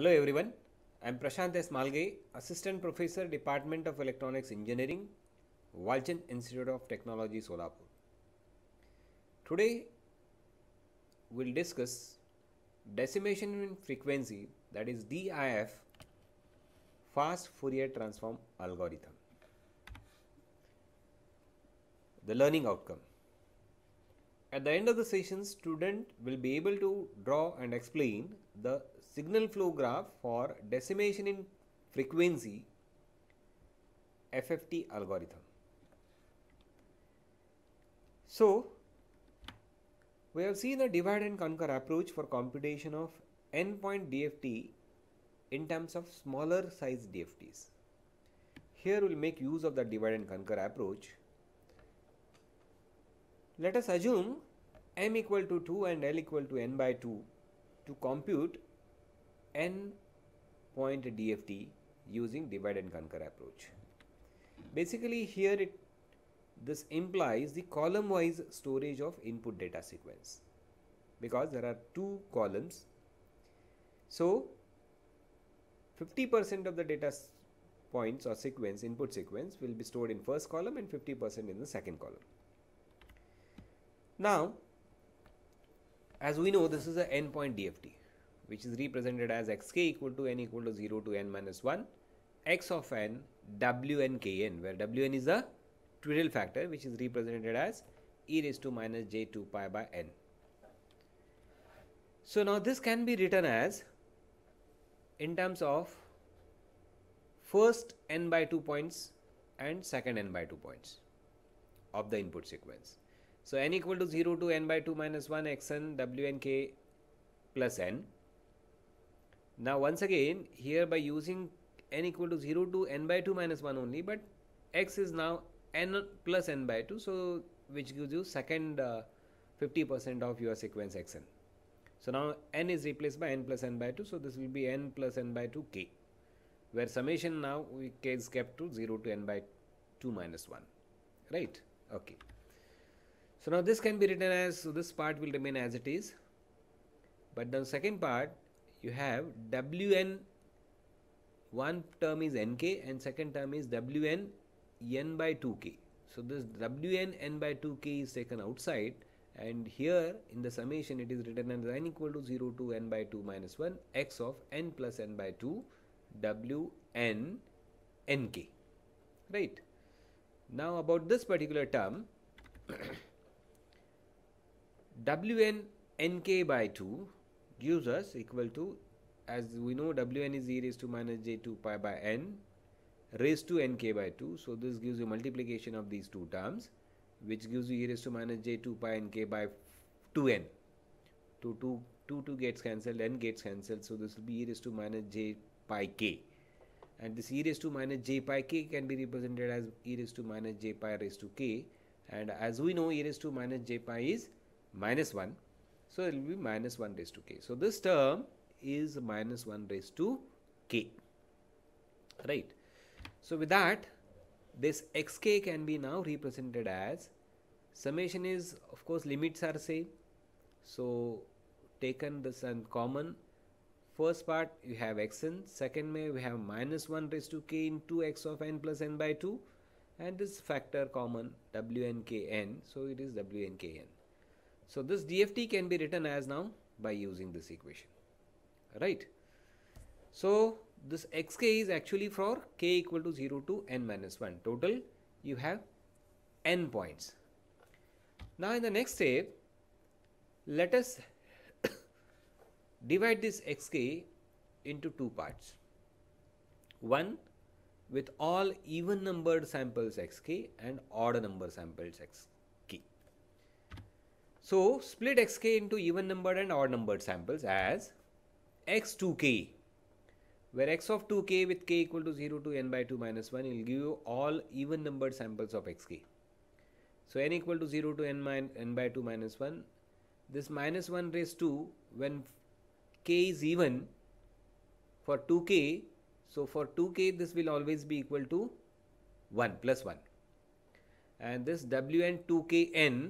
Hello everyone, I am Prashant S. Malgai, Assistant Professor, Department of Electronics Engineering, Walchand Institute of Technology, Solapur. Today, we will discuss decimation in frequency that is DIF fast Fourier transform algorithm. The learning outcome. At the end of the session, student will be able to draw and explain the signal flow graph for decimation in frequency FFT algorithm. So, we have seen a divide and conquer approach for computation of endpoint DFT in terms of smaller size DFTs. Here we will make use of the divide and conquer approach. Let us assume m equal to 2 and l equal to n by 2 to compute n point DFT using divide and conquer approach. Basically here it this implies the column wise storage of input data sequence because there are two columns. So 50% of the data points or sequence input sequence will be stored in first column and 50% in the second column. Now as we know this is a endpoint DFT which is represented as xk equal to n equal to 0 to n minus 1 x of n wn where wn is a twiddle factor which is represented as e raised to minus j 2 pi by n. So now this can be written as in terms of first n by 2 points and second n by 2 points of the input sequence. So n equal to 0 to n by 2 minus 1 xn wnk plus n now once again here by using n equal to 0 to n by 2 minus 1 only but x is now n plus n by 2 so which gives you second 50% uh, of your sequence xn. So now n is replaced by n plus n by 2 so this will be n plus n by 2 k where summation now we k is kept to 0 to n by 2 minus 1 right okay. So now this can be written as so this part will remain as it is but the second part you have wn one term is nk and second term is wn n by 2k so this wn n by 2k is taken outside and here in the summation it is written as n equal to 0 to n by 2 minus 1 x of n plus n by 2 w n nk right now about this particular term wn nk by 2 gives us equal to as we know wn is e raised to minus j2 pi by n raised to nk by 2 so this gives you multiplication of these two terms which gives you e raised to minus j2 pi nk by 2n so 2 2 2 gets cancelled n gets cancelled so this will be e raised to minus j pi k and this e raised to minus j pi k can be represented as e raised to minus j pi raised to k and as we know e raised to minus j pi is minus 1 so it will be minus 1 raised to k. So this term is minus 1 raised to k. Right. So with that, this xk can be now represented as summation is of course limits are same. So taken this and common first part you have xn second may we have minus 1 raised to k into x of n plus n by 2 and this factor common w n k n. so it is n k n. So this DFT can be written as now by using this equation, right? So this xk is actually for k equal to 0 to n minus 1. Total you have n points. Now in the next step, let us divide this xk into two parts. One with all even numbered samples xk and odd number samples x so split xk into even numbered and odd numbered samples as x2k where x of 2k with k equal to 0 to n by 2 minus 1 will give you all even numbered samples of xk. So n equal to 0 to n, min n by 2 minus 1. This minus 1 raised to when k is even for 2k. So for 2k this will always be equal to 1 plus 1 and this wn 2kn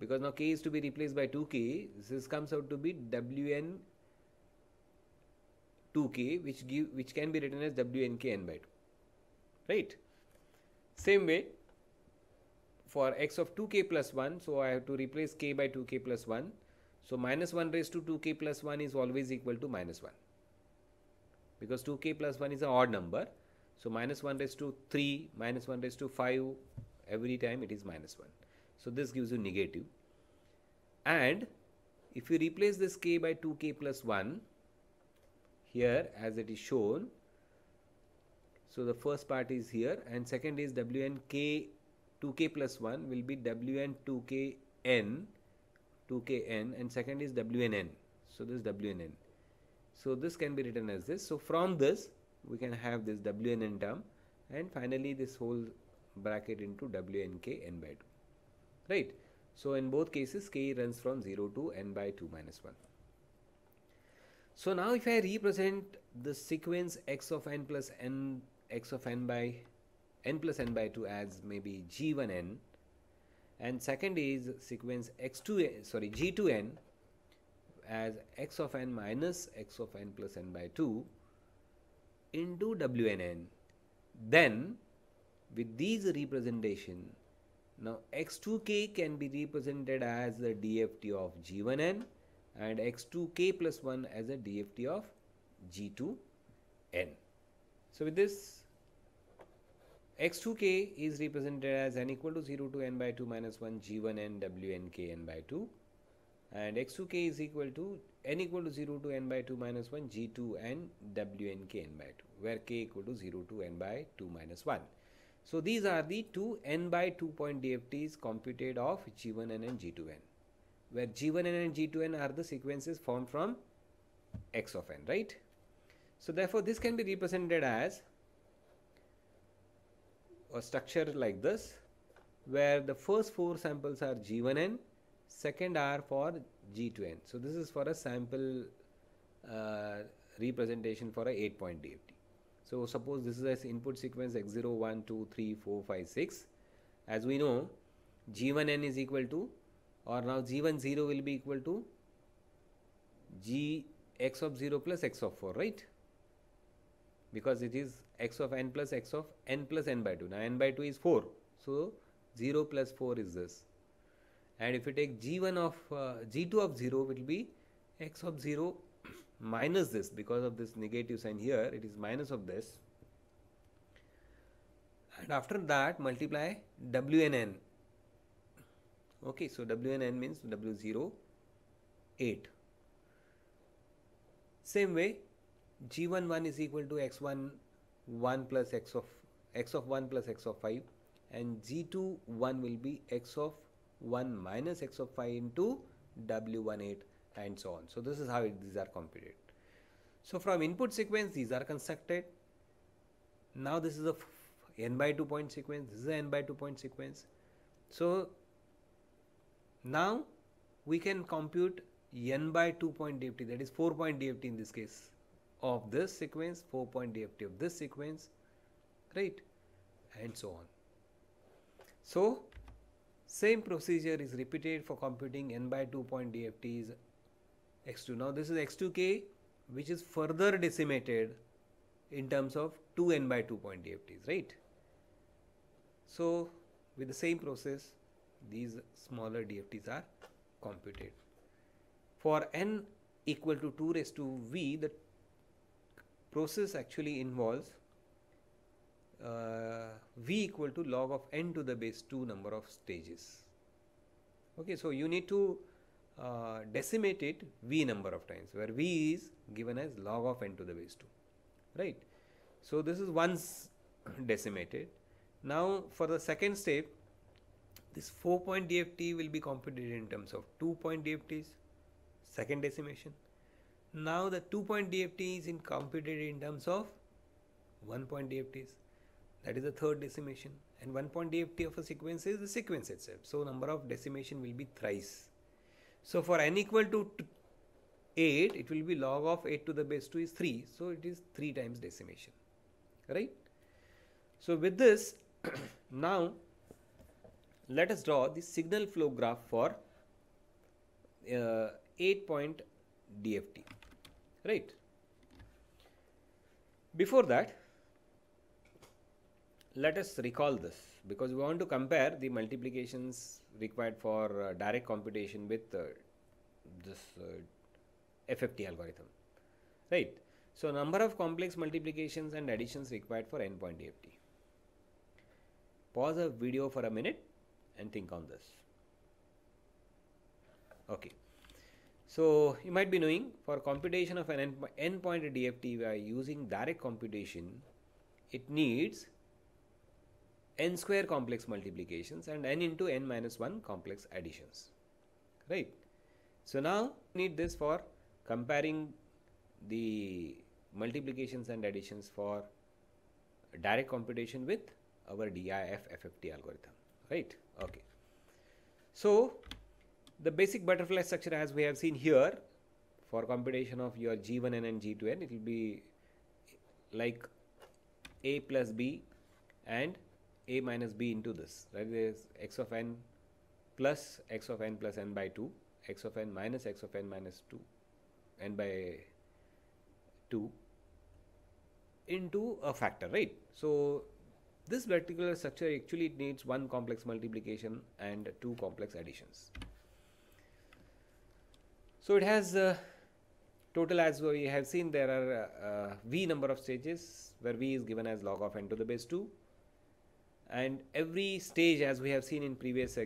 because now k is to be replaced by 2k this comes out to be wn 2k which give which can be written as wnk n by 2 right same way for x of 2k plus 1 so I have to replace k by 2k plus 1 so minus 1 raised to 2k plus 1 is always equal to minus 1 because 2k plus 1 is an odd number so minus 1 raised to 3 minus 1 raised to 5 every time it is minus 1 so this gives you negative. And if you replace this k by 2k plus 1 here as it is shown, so the first part is here and second is wnk 2k plus 1 will be wn 2kn 2kn and second is wnn. So this wnn. So this can be written as this. So from this we can have this wnn term and finally this whole bracket into W n k n by 2 right so in both cases k runs from 0 to n by 2 minus 1 so now if i represent the sequence x of n plus n x of n by n plus n by 2 as maybe g1n and second is sequence x2 sorry g2n as x of n minus x of n plus n by 2 into wnn then with these representation now x2k can be represented as the dft of g1n and x2k plus 1 as a dft of g2n. So with this x2k is represented as n equal to 0 to n by 2 minus 1 g1n wnk n by 2 and x2k is equal to n equal to 0 to n by 2 minus 1 g2n wnk n by 2 where k equal to 0 to n by 2 minus 1. So these are the two n by 2 point DFTs computed of G1n and G2n where G1n and G2n are the sequences formed from x of n right. So therefore this can be represented as a structure like this where the first four samples are G1n second are for G2n. So this is for a sample uh, representation for a 8 point DFT. So suppose this is as input sequence x0, 1, 2, 3, 4, 5, 6. As we know, g1n is equal to or now g1 0 will be equal to g x of 0 plus x of 4, right? Because it is x of n plus x of n plus n by 2. Now n by 2 is 4. So 0 plus 4 is this. And if you take g1 of uh, g2 of 0, it will be x of 0 minus this because of this negative sign here it is minus of this and after that multiply WNN okay so WNN means W0 8 same way G11 is equal to X1 1 plus X of X of 1 plus X of 5 and G2 1 will be X of 1 minus X of 5 into W18 and so on. So this is how it, these are computed. So from input sequence, these are constructed. Now this is a n by 2 point sequence, this is an n by 2 point sequence. So now we can compute n by 2 point DFT, that is 4 point DFT in this case, of this sequence, 4 point DFT of this sequence, right, and so on. So same procedure is repeated for computing n by 2 point DFTs x2 now this is x2k which is further decimated in terms of 2n by 2-point DFTs right so with the same process these smaller DFTs are computed for n equal to 2 raised to v the process actually involves uh, v equal to log of n to the base 2 number of stages okay so you need to uh, decimated v number of times where v is given as log of n to the base 2 right so this is once decimated now for the second step this 4 point DFT will be computed in terms of 2 point DFTs second decimation now the 2 point DFT is in computed in terms of 1 point DFTs that is the third decimation and 1 point DFT of a sequence is the sequence itself so number of decimation will be thrice so for n equal to 8, it will be log of 8 to the base 2 is 3. So it is 3 times decimation, right? So with this, now let us draw the signal flow graph for uh, 8 point DFT, right? Before that, let us recall this because we want to compare the multiplications required for uh, direct computation with uh, this uh, FFT algorithm, right? So number of complex multiplications and additions required for endpoint DFT. Pause the video for a minute and think on this. Okay. So you might be knowing for computation of an endpoint DFT are using direct computation, it needs n square complex multiplications and n into n minus 1 complex additions right so now need this for comparing the multiplications and additions for direct computation with our DIF FFT algorithm right okay so the basic butterfly structure as we have seen here for computation of your G1n and G2n it will be like a plus b and a minus b into this, right? There's x of n plus x of n plus n by 2, x of n minus x of n minus 2, n by 2 into a factor, right? So this particular structure actually needs one complex multiplication and two complex additions. So it has uh, total as we have seen there are uh, uh, v number of stages where v is given as log of n to the base 2 and every stage as we have seen in previous uh,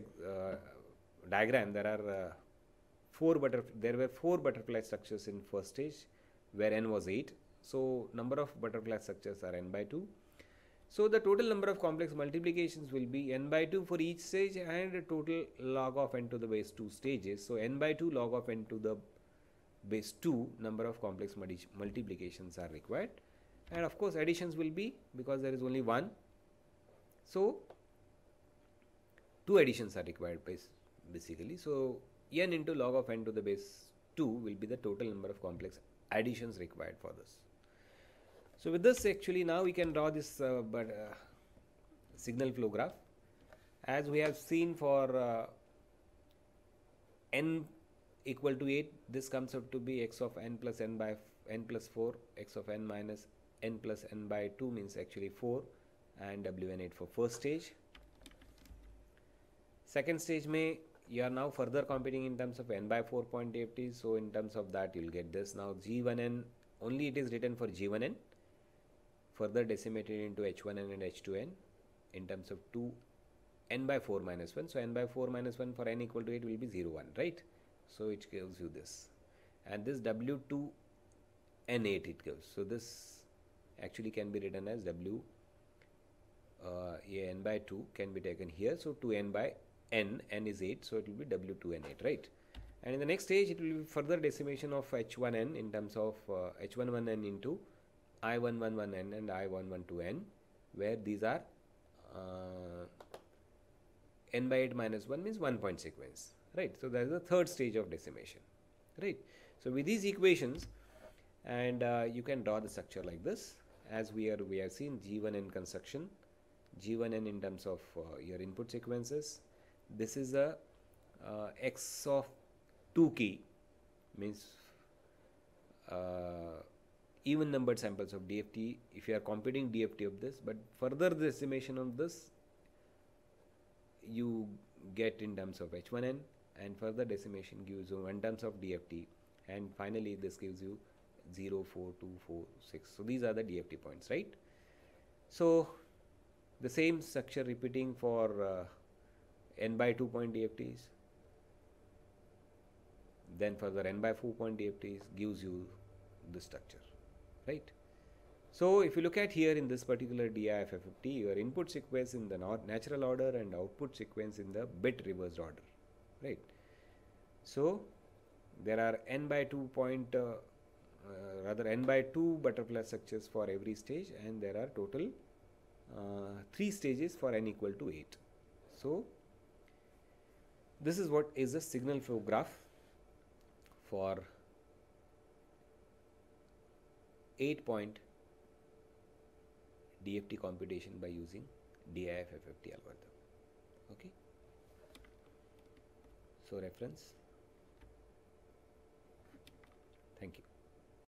diagram there are uh, four butterf- there were four butterfly structures in first stage where n was 8 so number of butterfly structures are n by 2 so the total number of complex multiplications will be n by 2 for each stage and a total log of n to the base 2 stages so n by 2 log of n to the base 2 number of complex multi multiplications are required and of course additions will be because there is only one so, two additions are required basically. So, n into log of n to the base 2 will be the total number of complex additions required for this. So, with this actually now we can draw this uh, but, uh, signal flow graph as we have seen for uh, n equal to 8 this comes out to be x of n plus n by n plus 4 x of n minus n plus n by 2 means actually 4 and W n eight for first stage. Second stage may you are now further competing in terms of n by 4 point DFT. So in terms of that you will get this. Now G1n only it is written for G1n further decimated into H1n and H2n in terms of 2 n by 4 minus 1. So n by 4 minus 1 for n equal to 8 will be 0 1 right. So it gives you this and this W2 n8 it gives. So this actually can be written as W uh, a n by 2 can be taken here. So 2n by n, n is 8, so it will be w2n8, right? And in the next stage, it will be further decimation of h1n in terms of uh, h11n into i111n and i112n, where these are uh, n by 8 minus 1 means 1 point sequence, right? So that is the third stage of decimation, right? So with these equations, and uh, you can draw the structure like this, as we are we have seen G1n construction g1n in terms of uh, your input sequences this is a uh, x of 2 key means uh, even numbered samples of DFT if you are computing DFT of this but further the estimation of this you get in terms of h1n and further decimation gives you in terms of DFT and finally this gives you 0 4 2 4 6 so these are the DFT points right so the same structure repeating for uh, n by 2 point DFTs then further n by 4 point DFTs gives you the structure right so if you look at here in this particular DIFFT, your input sequence in the natural order and output sequence in the bit reversed order right so there are n by 2 point uh, uh, rather n by 2 butterfly structures for every stage and there are total uh, 3 stages for n equal to 8. So, this is what is the signal flow graph for 8 point DFT computation by using DIF FFT algorithm. Okay. So reference.